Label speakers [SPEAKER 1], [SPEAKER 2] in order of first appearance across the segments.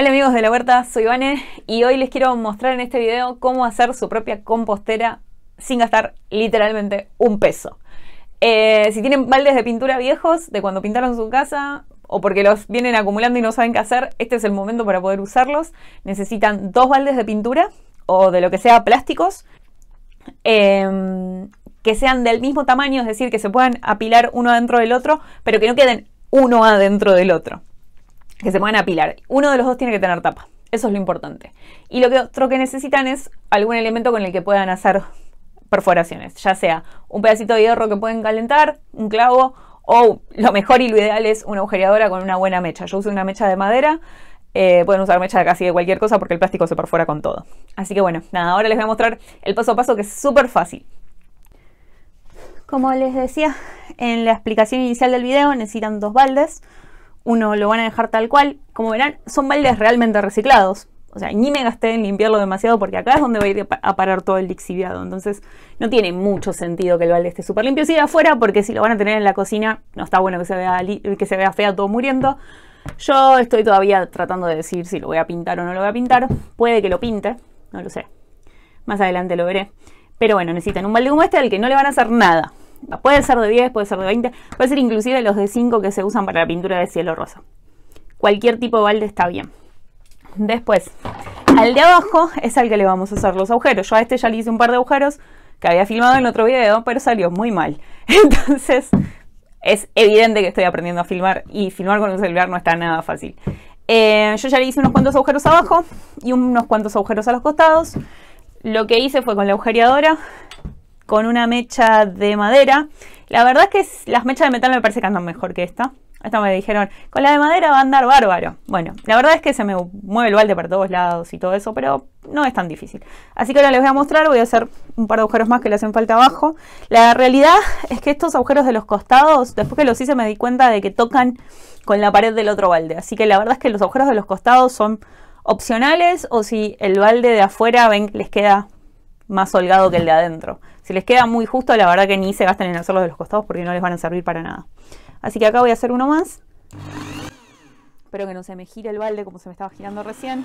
[SPEAKER 1] Hola amigos de la huerta, soy Vane y hoy les quiero mostrar en este video cómo hacer su propia compostera sin gastar literalmente un peso. Eh, si tienen baldes de pintura viejos de cuando pintaron su casa o porque los vienen acumulando y no saben qué hacer, este es el momento para poder usarlos. Necesitan dos baldes de pintura o de lo que sea plásticos em, que sean del mismo tamaño, es decir, que se puedan apilar uno adentro del otro, pero que no queden uno adentro del otro que se puedan apilar. Uno de los dos tiene que tener tapa. Eso es lo importante. Y lo que otro que necesitan es algún elemento con el que puedan hacer perforaciones, ya sea un pedacito de hierro que pueden calentar, un clavo o lo mejor y lo ideal es una agujereadora con una buena mecha. Yo uso una mecha de madera, eh, pueden usar mecha casi de cualquier cosa porque el plástico se perfora con todo. Así que bueno, nada, ahora les voy a mostrar el paso a paso que es súper fácil. Como les decía en la explicación inicial del video, necesitan dos baldes, uno lo van a dejar tal cual. Como verán, son baldes realmente reciclados. O sea, ni me gasté en limpiarlo demasiado porque acá es donde va a ir a parar todo el lixiviado. Entonces, no tiene mucho sentido que el balde esté súper limpio. de afuera porque si lo van a tener en la cocina, no está bueno que se vea, que se vea fea todo muriendo. Yo estoy todavía tratando de decir si lo voy a pintar o no lo voy a pintar. Puede que lo pinte, no lo sé. Más adelante lo veré. Pero bueno, necesitan un balde como este al que no le van a hacer nada. Puede ser de 10, puede ser de 20, puede ser inclusive los de 5 que se usan para la pintura de cielo rosa. Cualquier tipo de balde está bien. Después, al de abajo es al que le vamos a hacer los agujeros. Yo a este ya le hice un par de agujeros que había filmado en otro video, pero salió muy mal. Entonces, es evidente que estoy aprendiendo a filmar y filmar con un celular no está nada fácil. Eh, yo ya le hice unos cuantos agujeros abajo y unos cuantos agujeros a los costados. Lo que hice fue con la agujereadora con una mecha de madera. La verdad es que las mechas de metal me parece que andan mejor que esta. Esta me dijeron, con la de madera va a andar bárbaro. Bueno, la verdad es que se me mueve el balde por todos lados y todo eso, pero no es tan difícil. Así que ahora les voy a mostrar, voy a hacer un par de agujeros más que le hacen falta abajo. La realidad es que estos agujeros de los costados, después que los hice me di cuenta de que tocan con la pared del otro balde. Así que la verdad es que los agujeros de los costados son opcionales o si el balde de afuera ven les queda más holgado que el de adentro. Si les queda muy justo, la verdad que ni se gasten en hacerlo de los costados porque no les van a servir para nada. Así que acá voy a hacer uno más. Espero que no se me gire el balde como se me estaba girando recién.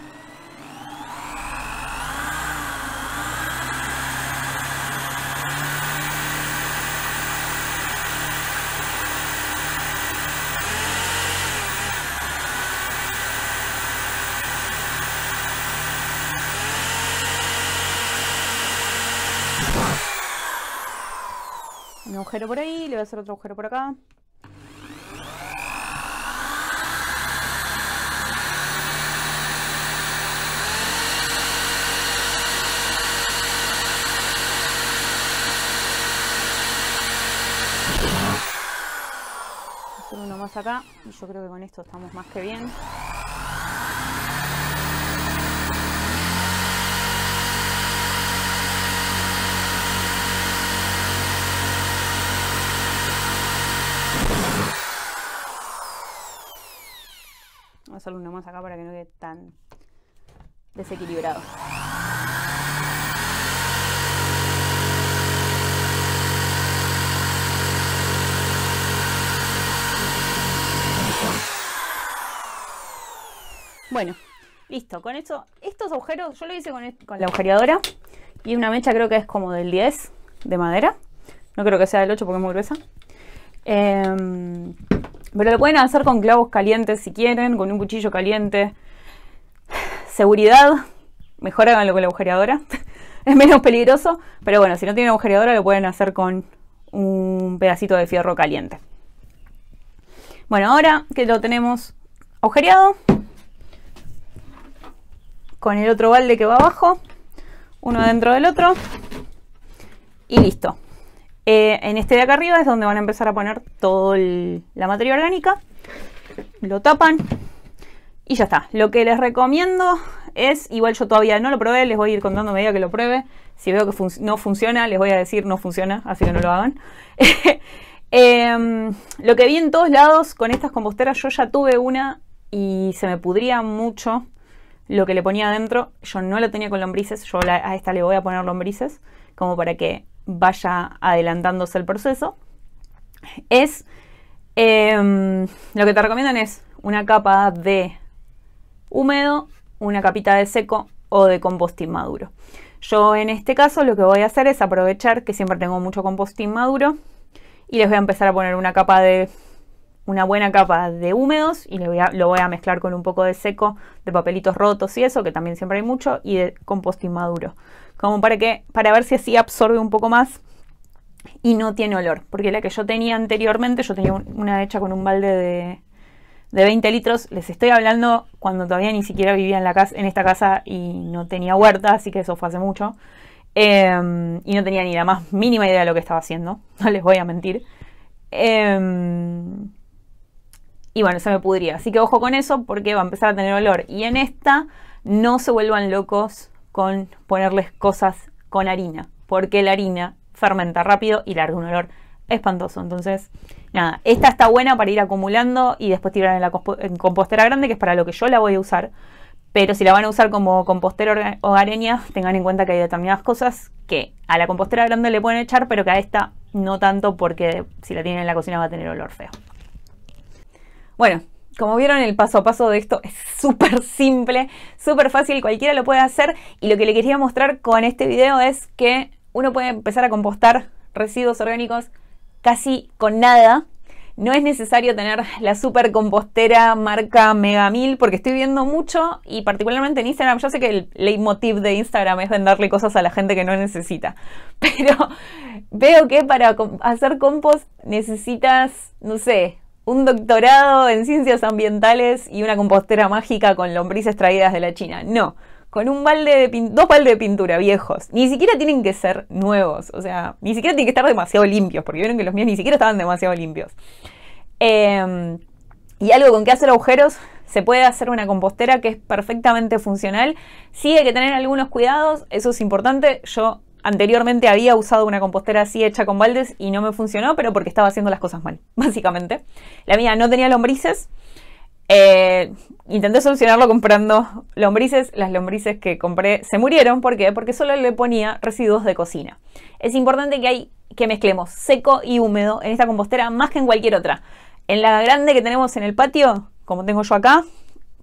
[SPEAKER 1] Un agujero por ahí, le voy a hacer otro agujero por acá. Hacer uno más acá y yo creo que con esto estamos más que bien. Uno una más acá para que no quede tan desequilibrado. Bueno, listo. Con esto, estos agujeros, yo lo hice con, la agujereadora y una mecha creo que es como del 10 de madera. No creo que sea del 8 porque es muy gruesa. Em, pero lo pueden hacer con clavos calientes si quieren, con un cuchillo caliente. Seguridad, mejor háganlo con la agujereadora. es menos peligroso, pero bueno, si no tienen agujereadora lo pueden hacer con un pedacito de fierro caliente. Bueno, ahora que lo tenemos agujereado, con el otro balde que va abajo, uno dentro del otro, y listo. Eh, en este de acá arriba es donde van a empezar a poner toda la materia orgánica. Lo tapan y ya está. Lo que les recomiendo es, igual yo todavía no lo probé, les voy a ir contando a medida que lo pruebe. Si veo que no funciona, les voy a decir no funciona, así que no lo hagan. Em, lo que vi en todos lados con estas composteras, yo ya tuve una y se me pudría mucho lo que le ponía adentro. Yo no la tenía con lombrices, yo a esta le voy a poner lombrices, como para que vaya adelantándose el proceso, es em, lo que te recomiendan es una capa de húmedo, una capita de seco o de compostín maduro. Yo en este caso lo que voy a hacer es aprovechar que siempre tengo mucho compostín maduro y les voy a empezar a poner una capa de una buena capa de húmedos y lo voy a mezclar con un poco de seco, de papelitos rotos y eso, que también siempre hay mucho, y de compostín maduro como para que para ver si así absorbe un poco más y no tiene olor, porque la que yo tenía anteriormente, yo tenía una hecha con un balde de, de 20 litros, les estoy hablando cuando todavía ni siquiera vivía en, la casa, en esta casa y no tenía huerta, así que eso fue hace mucho, em, y no tenía ni la más mínima idea de lo que estaba haciendo, no les voy a mentir. Em, y bueno, se me pudría, así que ojo con eso porque va a empezar a tener olor. Y en esta, no se vuelvan locos con ponerles cosas con harina, porque la harina fermenta rápido y larga un olor espantoso. Entonces, nada, esta está buena para ir acumulando y después tirar en la compostera grande, que es para lo que yo la voy a usar. Pero si la van a usar como compostera hogareña, tengan en cuenta que hay determinadas cosas que a la compostera grande le pueden echar, pero que a esta no tanto porque si la tienen en la cocina va a tener olor feo. Bueno, como vieron, el paso a paso de esto es súper simple, súper fácil, cualquiera lo puede hacer. Y lo que le quería mostrar con este video es que uno puede empezar a compostar residuos orgánicos casi con nada. No es necesario tener la super compostera marca Mega 1000 porque estoy viendo mucho y particularmente en Instagram. Yo sé que el leitmotiv de Instagram es venderle cosas a la gente que no necesita, pero veo que para hacer compost necesitas, no sé, un doctorado en ciencias ambientales y una compostera mágica con lombrices traídas de la China. No, con un balde de dos baldes de pintura viejos. Ni siquiera tienen que ser nuevos, o sea, ni siquiera tienen que estar demasiado limpios, porque vieron que los míos ni siquiera estaban demasiado limpios. Em, y algo con que hacer agujeros, se puede hacer una compostera que es perfectamente funcional. Sí hay que tener algunos cuidados, eso es importante. Yo Anteriormente había usado una compostera así hecha con baldes y no me funcionó, pero porque estaba haciendo las cosas mal, básicamente. La mía no tenía lombrices. Eh, intenté solucionarlo comprando lombrices. Las lombrices que compré se murieron. ¿Por qué? Porque solo le ponía residuos de cocina. Es importante que, hay, que mezclemos seco y húmedo en esta compostera más que en cualquier otra. En la grande que tenemos en el patio, como tengo yo acá,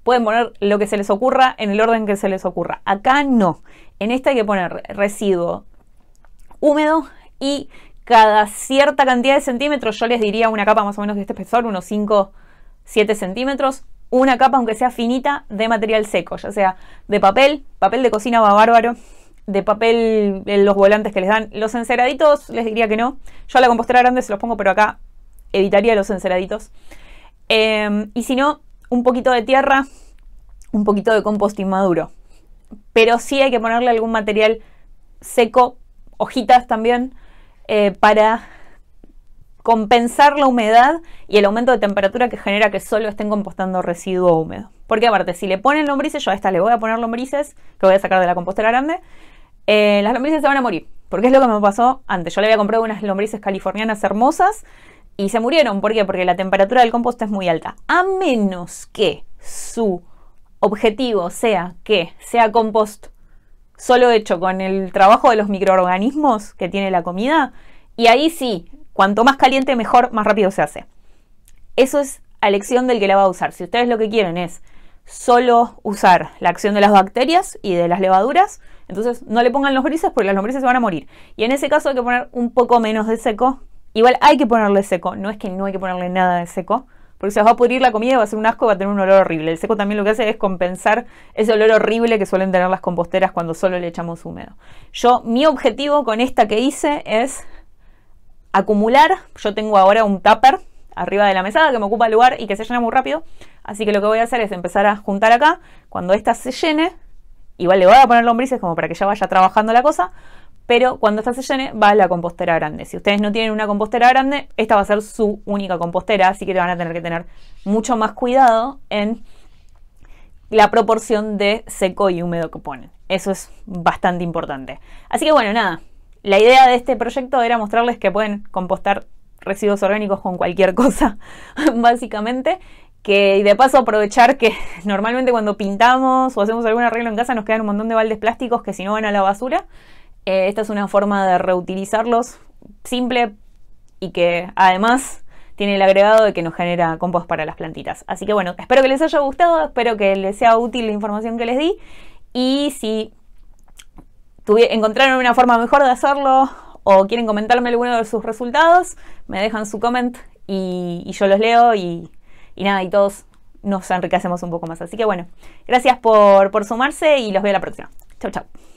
[SPEAKER 1] pueden poner lo que se les ocurra en el orden que se les ocurra. Acá no. En esta hay que poner residuo húmedo y cada cierta cantidad de centímetros, yo les diría una capa más o menos de este espesor, unos 5, 7 centímetros, una capa aunque sea finita de material seco, ya sea de papel, papel de cocina va bárbaro, de papel los volantes que les dan, los enceraditos les diría que no, yo a la compostera grande se los pongo, pero acá evitaría los enceraditos. Em, y si no, un poquito de tierra, un poquito de compost inmaduro. Pero sí hay que ponerle algún material seco hojitas también, eh, para compensar la humedad y el aumento de temperatura que genera que solo estén compostando residuo húmedo. Porque aparte, si le ponen lombrices, yo a esta le voy a poner lombrices, que voy a sacar de la compostera grande, eh, las lombrices se van a morir. Porque es lo que me pasó antes. Yo le había comprado unas lombrices californianas hermosas y se murieron. ¿Por qué? Porque la temperatura del compost es muy alta. A menos que su objetivo sea que sea compost solo hecho con el trabajo de los microorganismos que tiene la comida. Y ahí sí, cuanto más caliente mejor, más rápido se hace. Eso es a elección del que la va a usar. Si ustedes lo que quieren es solo usar la acción de las bacterias y de las levaduras, entonces no le pongan los grises porque las lombrices se van a morir. Y en ese caso hay que poner un poco menos de seco. Igual hay que ponerle seco, no es que no hay que ponerle nada de seco, porque se va a pudrir la comida, va a ser un asco, va a tener un olor horrible. El seco también lo que hace es compensar ese olor horrible que suelen tener las composteras cuando solo le echamos húmedo. Yo, mi objetivo con esta que hice es acumular. Yo tengo ahora un tupper arriba de la mesada que me ocupa el lugar y que se llena muy rápido. Así que lo que voy a hacer es empezar a juntar acá. Cuando esta se llene, igual le voy a poner lombrices como para que ya vaya trabajando la cosa pero cuando esta se llene va a la compostera grande. Si ustedes no tienen una compostera grande, esta va a ser su única compostera, así que van a tener que tener mucho más cuidado en la proporción de seco y húmedo que ponen. Eso es bastante importante. Así que bueno, nada, la idea de este proyecto era mostrarles que pueden compostar residuos orgánicos con cualquier cosa, básicamente. Que de paso aprovechar que normalmente cuando pintamos o hacemos algún arreglo en casa nos quedan un montón de baldes plásticos que si no van a la basura. Eh, esta es una forma de reutilizarlos simple y que además tiene el agregado de que nos genera compost para las plantitas. Así que bueno, espero que les haya gustado, espero que les sea útil la información que les di y si encontraron una forma mejor de hacerlo o quieren comentarme alguno de sus resultados, me dejan su comment y, yo los leo y, nada, y todos nos enriquecemos un poco más. Así que bueno, gracias por, por sumarse y los veo la próxima. Chau, chau.